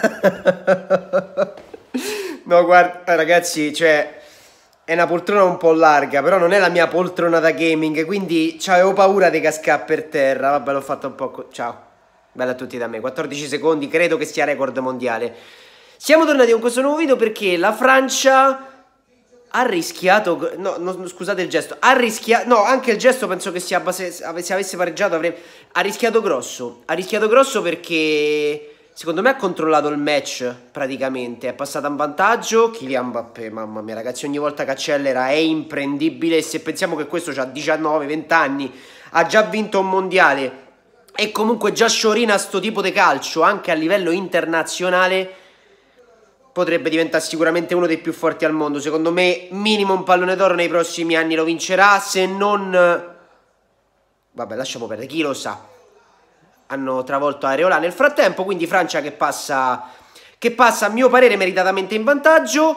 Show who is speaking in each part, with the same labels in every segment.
Speaker 1: no, guarda, ragazzi, cioè è una poltrona un po' larga, però non è la mia poltrona da gaming, quindi cioè, avevo paura di cascare per terra. Vabbè, l'ho fatta un po'. Ciao. Bella a tutti da me. 14 secondi, credo che sia record mondiale. Siamo tornati con questo nuovo video perché la Francia ha rischiato. No, no, scusate il gesto. Ha rischiato. No, anche il gesto penso che sia. Se, se avesse pareggiato avrebbe. Ha rischiato grosso. Ha rischiato grosso perché secondo me ha controllato il match praticamente, è passato in vantaggio Kylian Mbappé, mamma mia ragazzi ogni volta che accelera è imprendibile e se pensiamo che questo ha 19-20 anni, ha già vinto un mondiale e comunque già sciorina sto tipo di calcio anche a livello internazionale potrebbe diventare sicuramente uno dei più forti al mondo, secondo me minimo un pallone d'oro nei prossimi anni lo vincerà se non... Vabbè, lasciamo perdere, chi lo sa hanno travolto Areola nel frattempo, quindi Francia che passa, che passa a mio parere meritatamente in vantaggio.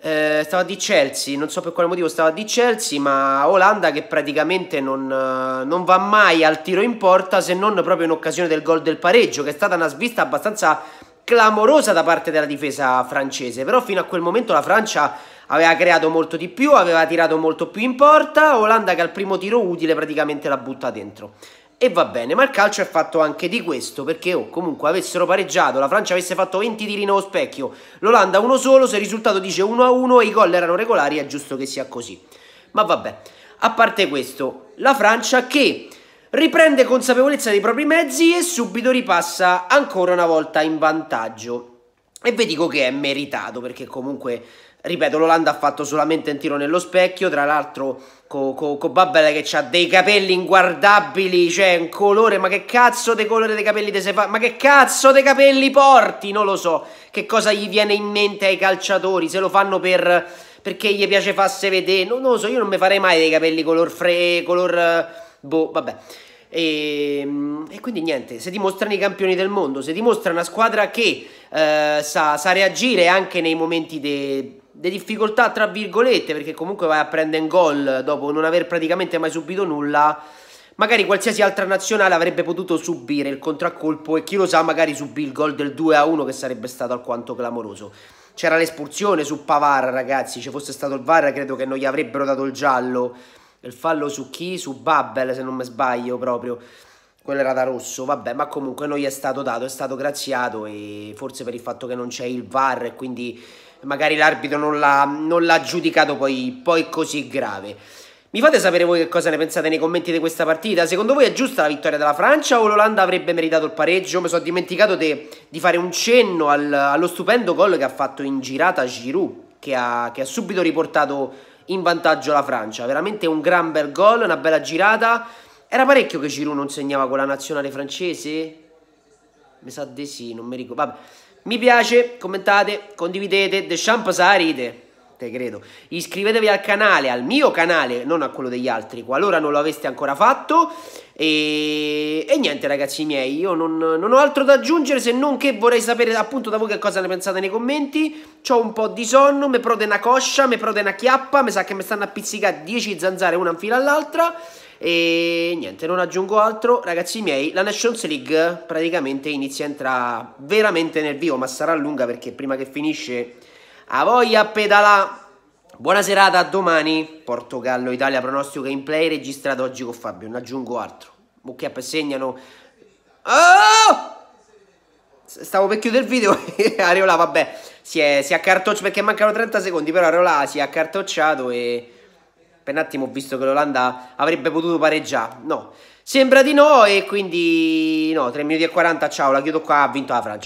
Speaker 1: Eh, stava di Chelsea, non so per quale motivo stava di Chelsea, ma Olanda che praticamente non, eh, non, va mai al tiro in porta se non proprio in occasione del gol del pareggio, che è stata una svista abbastanza clamorosa da parte della difesa francese. Però fino a quel momento la Francia aveva creato molto di più, aveva tirato molto più in porta, Olanda che al primo tiro utile praticamente la butta dentro. E va bene, ma il calcio è fatto anche di questo, perché oh, comunque avessero pareggiato, la Francia avesse fatto 20 tiri nello specchio, l'Olanda uno solo, se il risultato dice 1-1 e i gol erano regolari, è giusto che sia così. Ma vabbè, a parte questo, la Francia che riprende consapevolezza dei propri mezzi e subito ripassa ancora una volta in vantaggio. E vi dico che è meritato perché comunque Ripeto, l'Olanda ha fatto solamente un tiro nello specchio, tra l'altro con co, co Babbele che ha dei capelli inguardabili, cioè un colore, ma che cazzo di colore dei capelli ti sei fatto? Ma che cazzo dei capelli porti? Non lo so, che cosa gli viene in mente ai calciatori, se lo fanno per, perché gli piace farsi vedere, non, non, lo so, io non mi farei mai dei capelli color fre, color... Eh, boh, vabbè. E, ehm, e, quindi niente, se dimostrano i campioni del mondo, se dimostra una squadra che eh, sa, sa, reagire anche nei momenti de, le difficoltà tra virgolette, perché comunque vai a prendere un gol dopo non aver praticamente mai subito nulla. Magari qualsiasi altra nazionale avrebbe potuto subire il contraccolpo e chi lo sa magari subì il gol del 2-1 a che sarebbe stato alquanto clamoroso. C'era l'espulsione su Pavar, ragazzi, se fosse stato il VAR credo che non gli avrebbero dato il giallo. Il fallo su chi? Su Babbel, se non mi sbaglio proprio quello era da rosso, vabbè, ma comunque non gli è stato dato, è stato graziato e forse per il fatto che non c'è il VAR e quindi magari l'arbitro non l'ha, giudicato poi, poi, così grave. Mi fate sapere voi che cosa ne pensate nei commenti di questa partita? Secondo voi è giusta la vittoria della Francia o l'Olanda avrebbe meritato il pareggio? Mi sono dimenticato de, di fare un cenno al, allo stupendo gol che ha fatto in girata Giroud, che ha, che ha subito riportato in vantaggio la Francia. Veramente un gran bel gol, una bella girata era parecchio che Giroud non segnava con la nazionale francese? Mi sa di sì, non mi ricordo. Vabbè. Mi piace, commentate, condividete. Deschamps sa ride. Te credo. Iscrivetevi al canale, al mio canale, non a quello degli altri, qualora non lo aveste ancora fatto. E, e niente, ragazzi miei, io non, non, ho altro da aggiungere se non che vorrei sapere appunto da voi che cosa ne pensate nei commenti. Ho un po' di sonno, mi prode una coscia, mi prode una chiappa, mi sa che mi stanno a pizzicare 10 zanzare una in fila all'altra. E niente, non aggiungo altro. Ragazzi miei, la Nations League praticamente inizia a entrare veramente nel vivo, ma sarà lunga perché prima che finisce a voglia pedala. Buona serata, a domani. Portogallo-Italia, pronostico gameplay registrato oggi con Fabio. Non aggiungo altro. Mucchiappe segnano. Oh! Stavo per chiudere il video Ariola, vabbè, si è, si è accartocciato perché mancano 30 secondi, però Ariola si è accartocciato e per un attimo ho visto che l'Olanda avrebbe potuto pareggiare. No, sembra di no e quindi no, 3 minuti e 40, ciao, la chiudo qua, ha vinto la Francia.